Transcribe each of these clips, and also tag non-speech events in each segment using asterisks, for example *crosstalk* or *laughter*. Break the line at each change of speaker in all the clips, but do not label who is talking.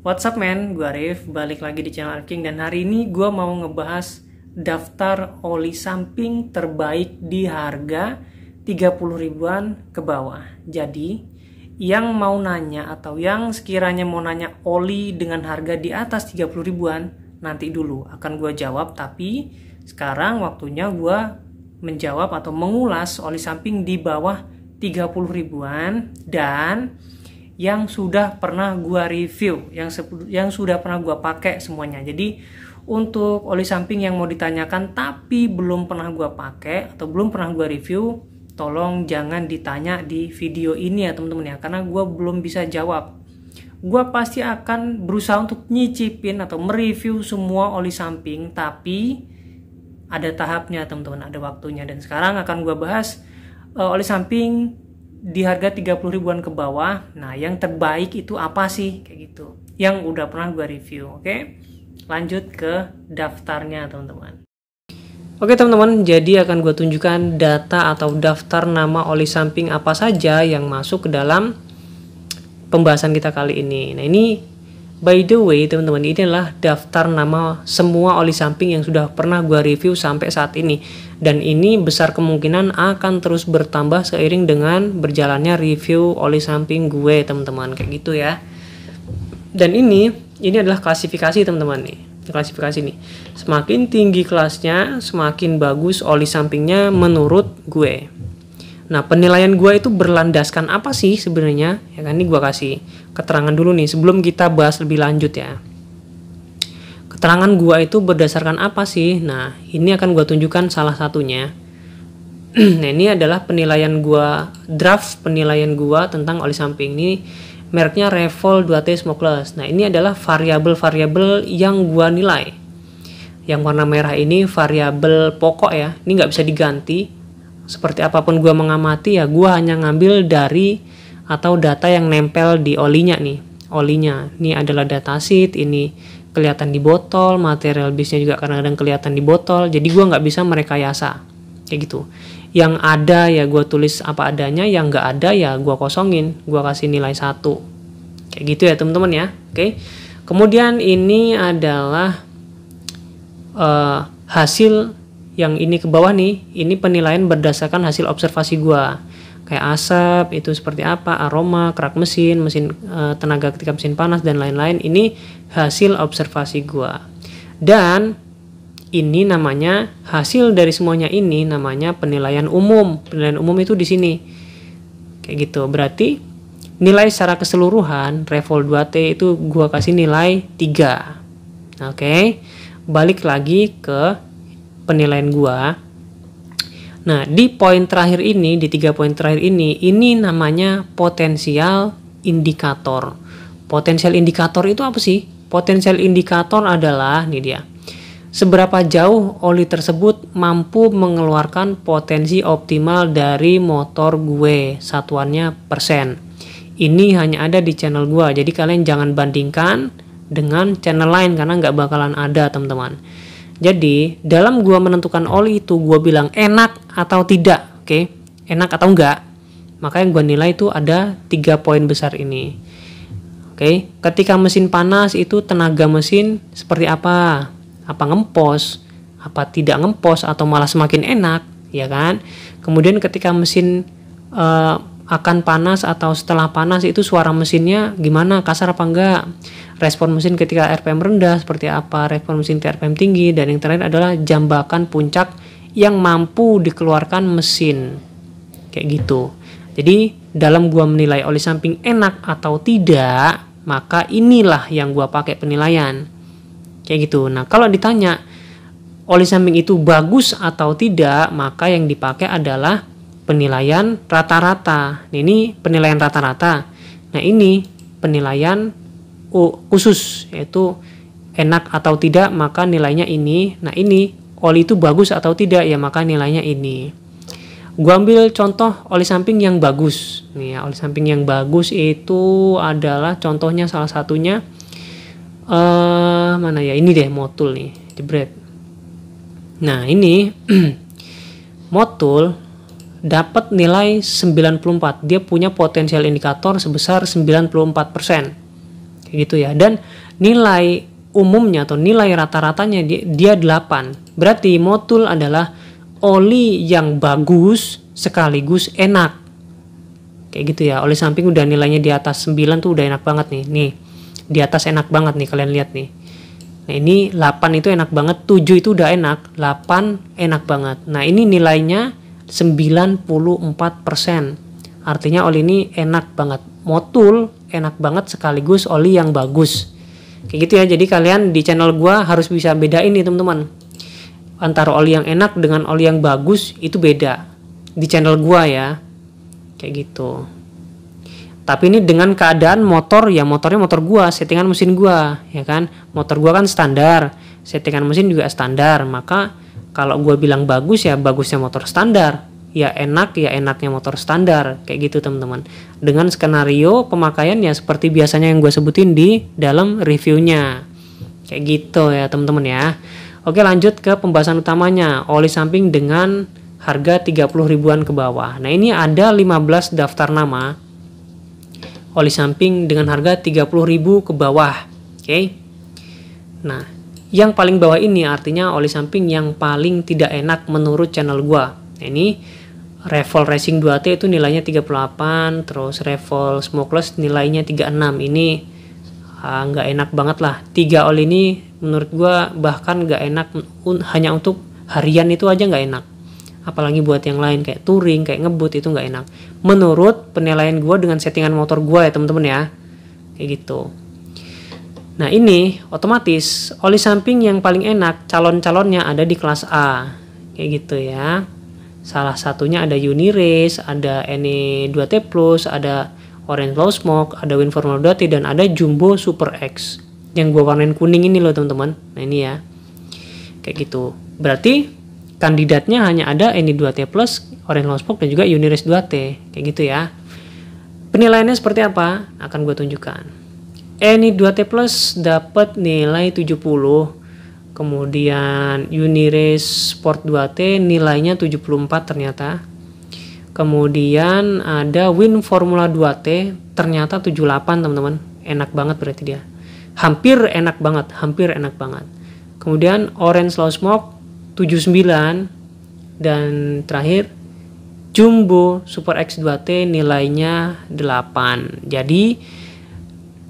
What's up men, gue Arif, balik lagi di channel King dan hari ini gue mau ngebahas daftar oli samping terbaik di harga 30 ribuan ke bawah. Jadi, yang mau nanya atau yang sekiranya mau nanya oli dengan harga di atas 30 ribuan, nanti dulu akan gue jawab tapi sekarang waktunya gue menjawab atau mengulas oli samping di bawah 30 ribuan dan yang sudah pernah gua review, yang yang sudah pernah gua pakai semuanya. Jadi untuk oli samping yang mau ditanyakan tapi belum pernah gua pakai atau belum pernah gua review, tolong jangan ditanya di video ini ya teman-teman ya karena gua belum bisa jawab. Gua pasti akan berusaha untuk nyicipin atau mereview semua oli samping tapi ada tahapnya teman-teman, ada waktunya dan sekarang akan gua bahas uh, oli samping di harga 30 ribuan ke bawah. Nah, yang terbaik itu apa sih? Kayak gitu. Yang udah pernah gue review, oke? Lanjut ke daftarnya, teman-teman. Oke teman-teman, jadi akan gue tunjukkan data atau daftar nama oli samping apa saja yang masuk ke dalam pembahasan kita kali ini. Nah ini By the way, teman-teman, ini adalah daftar nama semua oli samping yang sudah pernah gua review sampai saat ini. Dan ini besar kemungkinan akan terus bertambah seiring dengan berjalannya review oli samping gue, teman-teman, kayak gitu ya. Dan ini, ini adalah klasifikasi, teman-teman nih. Klasifikasi nih. Semakin tinggi kelasnya, semakin bagus oli sampingnya menurut gue. Nah, penilaian gue itu berlandaskan apa sih sebenarnya? Ya kan, ini gue kasih keterangan dulu nih sebelum kita bahas lebih lanjut ya. Keterangan gue itu berdasarkan apa sih? Nah, ini akan gue tunjukkan salah satunya. *clears throat* nah, ini adalah penilaian gue, draft penilaian gue tentang oli samping. Ini mereknya Revol 2T Smokeless. Nah, ini adalah variabel-variabel yang gue nilai. Yang warna merah ini variabel pokok ya, ini nggak bisa diganti seperti apapun gue mengamati ya gue hanya ngambil dari atau data yang nempel di olinya nih olinya ini adalah data sheet ini kelihatan di botol material bisnya juga kadang-kadang kelihatan di botol jadi gue nggak bisa merekayasa kayak gitu yang ada ya gue tulis apa adanya yang nggak ada ya gue kosongin gue kasih nilai satu kayak gitu ya teman-teman ya oke kemudian ini adalah uh, hasil yang ini ke bawah nih ini penilaian berdasarkan hasil observasi gua kayak asap itu seperti apa aroma kerak mesin mesin e, tenaga ketika mesin panas dan lain-lain ini hasil observasi gua dan ini namanya hasil dari semuanya ini namanya penilaian umum penilaian umum itu di sini kayak gitu berarti nilai secara keseluruhan Revol 2T itu gua kasih nilai 3 oke okay? balik lagi ke penilaian gua. Nah, di poin terakhir ini, di tiga poin terakhir ini, ini namanya potensial indikator. Potensial indikator itu apa sih? Potensial indikator adalah, nih dia, seberapa jauh oli tersebut mampu mengeluarkan potensi optimal dari motor gue satuannya persen ini hanya ada di channel gue jadi kalian jangan bandingkan dengan channel lain karena nggak bakalan ada teman-teman jadi, dalam gua menentukan oli itu gua bilang enak atau tidak, oke? Okay? Enak atau enggak? Maka yang gua nilai itu ada tiga poin besar ini. Oke, okay? ketika mesin panas itu tenaga mesin seperti apa? Apa ngempos? Apa tidak ngempos atau malah semakin enak, ya kan? Kemudian ketika mesin uh, akan panas atau setelah panas itu suara mesinnya gimana kasar apa enggak respon mesin ketika RPM rendah seperti apa respon mesin ketika RPM tinggi dan yang terakhir adalah jambakan puncak yang mampu dikeluarkan mesin kayak gitu jadi dalam gua menilai oli samping enak atau tidak maka inilah yang gua pakai penilaian kayak gitu nah kalau ditanya oli samping itu bagus atau tidak maka yang dipakai adalah penilaian rata-rata. Nah, ini penilaian rata-rata. Nah, ini penilaian khusus yaitu enak atau tidak maka nilainya ini. Nah, ini oli itu bagus atau tidak ya maka nilainya ini. Gua ambil contoh oli samping yang bagus. Nih ya, oli samping yang bagus itu adalah contohnya salah satunya eh uh, mana ya? Ini deh motul nih, jebret. Nah, ini *clears throat* motul dapat nilai 94. Dia punya potensial indikator sebesar 94%. Kayak gitu ya. Dan nilai umumnya atau nilai rata-ratanya dia, dia 8. Berarti motul adalah oli yang bagus sekaligus enak. Kayak gitu ya. Oli samping udah nilainya di atas 9 tuh udah enak banget nih. Nih. Di atas enak banget nih kalian lihat nih. Nah, ini 8 itu enak banget, 7 itu udah enak, 8 enak banget. Nah, ini nilainya 94%. Artinya oli ini enak banget. Motul enak banget sekaligus oli yang bagus. Kayak gitu ya. Jadi kalian di channel gua harus bisa bedain nih teman-teman. Antara oli yang enak dengan oli yang bagus itu beda. Di channel gua ya. Kayak gitu. Tapi ini dengan keadaan motor ya motornya motor gua, settingan mesin gua, ya kan? Motor gua kan standar, settingan mesin juga standar, maka kalau gue bilang bagus ya bagusnya motor standar ya enak ya enaknya motor standar kayak gitu teman-teman dengan skenario pemakaiannya seperti biasanya yang gue sebutin di dalam reviewnya kayak gitu ya teman-teman ya oke lanjut ke pembahasan utamanya oli samping dengan harga 30 ribuan ke bawah nah ini ada 15 daftar nama oli samping dengan harga 30 ribu ke bawah oke nah yang paling bawah ini artinya oli samping yang paling tidak enak menurut channel gua. Nah, ini Revol Racing 2T itu nilainya 38, terus Revol Smokeless nilainya 36. Ini ah, nggak uh, enak banget lah. Tiga oli ini menurut gua bahkan nggak enak un, hanya untuk harian itu aja nggak enak. Apalagi buat yang lain kayak touring, kayak ngebut itu nggak enak. Menurut penilaian gua dengan settingan motor gua ya teman-teman ya, kayak gitu. Nah ini otomatis oli samping yang paling enak calon-calonnya ada di kelas A kayak gitu ya. Salah satunya ada Unirace, ada NE2T+, Plus ada Orange Low Smoke, ada Winformal 2T dan ada Jumbo Super X yang gue warnain kuning ini loh teman-teman. Nah ini ya kayak gitu. Berarti kandidatnya hanya ada NE2T+, Plus Orange Low Smoke, dan juga Unirace 2T kayak gitu ya. Penilaiannya seperti apa akan gue tunjukkan eh ini 2T plus dapat nilai 70 kemudian Unirace Sport 2T nilainya 74 ternyata kemudian ada Win Formula 2T ternyata 78 teman-teman enak banget berarti dia hampir enak banget hampir enak banget kemudian Orange Low Smoke 79 dan terakhir Jumbo Super X 2T nilainya 8 jadi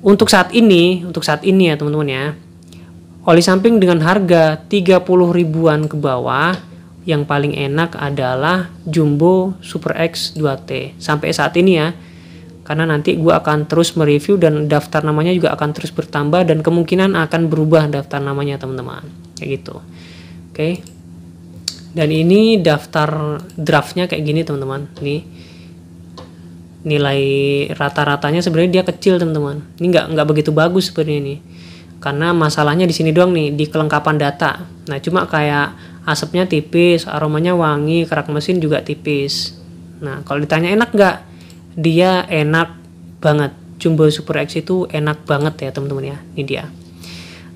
untuk saat ini, untuk saat ini ya teman-teman ya, oli samping dengan harga 30 ribuan ke bawah yang paling enak adalah Jumbo Super X 2T sampai saat ini ya. Karena nanti gue akan terus mereview dan daftar namanya juga akan terus bertambah dan kemungkinan akan berubah daftar namanya teman-teman. Kayak gitu. Oke. Okay. Dan ini daftar draftnya kayak gini teman-teman. Nih nilai rata-ratanya sebenarnya dia kecil teman-teman ini nggak nggak begitu bagus sebenarnya ini karena masalahnya di sini doang nih di kelengkapan data nah cuma kayak asapnya tipis aromanya wangi kerak mesin juga tipis nah kalau ditanya enak nggak dia enak banget jumbo super X itu enak banget ya teman-teman ya ini dia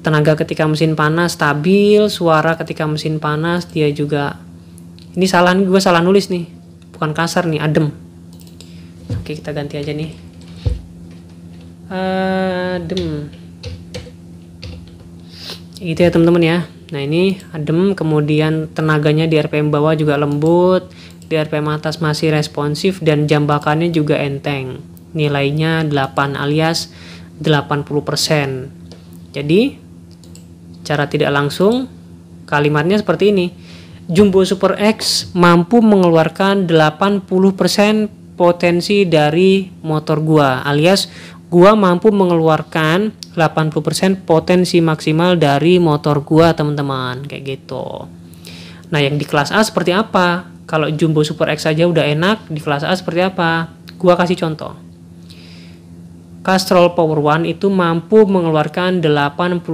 tenaga ketika mesin panas stabil suara ketika mesin panas dia juga ini salah gue salah nulis nih bukan kasar nih adem oke kita ganti aja nih eh, adem gitu ya teman-teman ya nah ini adem kemudian tenaganya di RPM bawah juga lembut di RPM atas masih responsif dan jambakannya juga enteng nilainya 8 alias 80% jadi cara tidak langsung kalimatnya seperti ini Jumbo Super X mampu mengeluarkan 80% potensi dari motor gua alias gua mampu mengeluarkan 80% potensi maksimal dari motor gua teman-teman kayak gitu nah yang di kelas A seperti apa kalau jumbo super X saja udah enak di kelas A seperti apa gua kasih contoh Castrol Power One itu mampu mengeluarkan 88%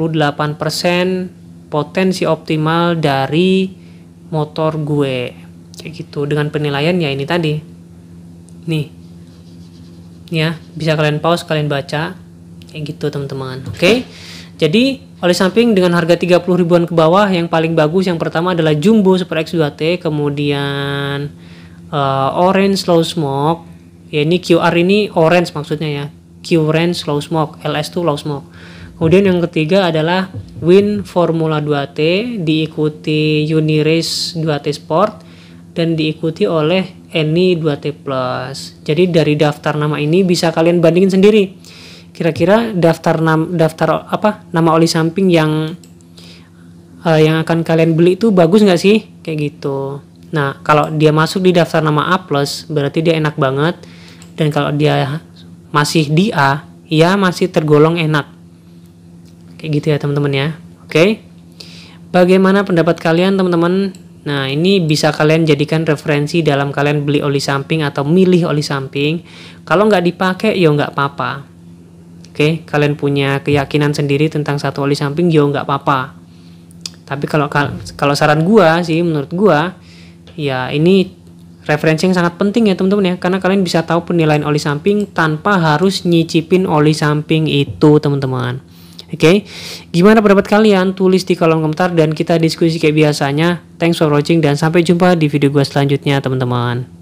potensi optimal dari motor gue kayak gitu dengan penilaian ya ini tadi nih ya bisa kalian pause kalian baca kayak gitu teman-teman oke okay? jadi oleh samping dengan harga 30 ribuan ke bawah yang paling bagus yang pertama adalah Jumbo Super X2T kemudian uh, Orange Slow Smoke ya ini QR ini Orange maksudnya ya Q-Range Slow Smoke LS2 Slow Smoke kemudian yang ketiga adalah Win Formula 2T diikuti Unirace 2T Sport dan diikuti oleh any 2T+. plus. Jadi dari daftar nama ini bisa kalian bandingin sendiri. Kira-kira daftar nama daftar apa nama oli samping yang uh, yang akan kalian beli itu bagus nggak sih? Kayak gitu. Nah, kalau dia masuk di daftar nama A+, plus berarti dia enak banget. Dan kalau dia masih di A, ya masih tergolong enak. Kayak gitu ya, teman-teman ya. Oke. Okay? Bagaimana pendapat kalian, teman-teman? Nah, ini bisa kalian jadikan referensi dalam kalian beli oli samping atau milih oli samping. Kalau nggak dipakai, ya nggak apa-apa. Oke, kalian punya keyakinan sendiri tentang satu oli samping, ya nggak apa-apa. Tapi kalau kalau saran gua sih, menurut gua, ya ini referensi yang sangat penting ya teman-teman ya, karena kalian bisa tahu penilaian oli samping tanpa harus nyicipin oli samping itu teman-teman. Oke, okay? gimana pendapat kalian? Tulis di kolom komentar dan kita diskusi kayak biasanya. Thanks for watching dan sampai jumpa di video gue selanjutnya teman-teman.